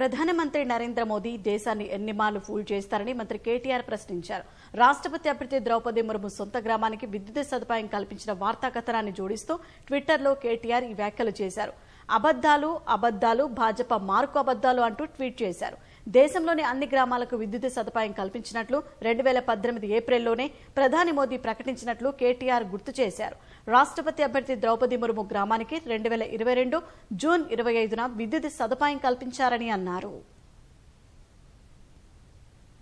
ప్రధానమంత్రి నరేంద్ర మోదీ దేశాన్ని ఎన్నిమార్లు ఫూల్ చేస్తారని మంత్రి కేటీఆర్ ప్రశ్నించారు రాష్ట్రపతి అభ్యర్థి ద్రౌపది ముర్ము సొంత గ్రామానికి విద్యుత్ సదుపాయం కల్పించిన వార్తా కథనాన్ని జోడిస్తూ ట్విట్టర్లో కేటీఆర్ ఈ వ్యాఖ్యలు చేశారు అబద్దాలు అబద్దాలు భాజపా మార్కు అబద్దాలు అంటూ ట్వీట్ చేశారు దేశంలోని అన్ని గ్రామాలకు విద్యుత్ సదుపాయం కల్పించినట్లు రెండు వేల పద్దెనిమిది ఏప్రిల్లోనే ప్రధాని మోదీ ప్రకటించినట్లు కేటీఆర్ గుర్తు చేశారు రాష్ట్రపతి అభ్యర్థి ద్రౌపది ముర్ము గ్రామానికి రెండు వేల ఇరవై రెండు జూన్ ఇరవై ఐదున విద్యుత్ సదుపాయం కల్పించారని అన్నారు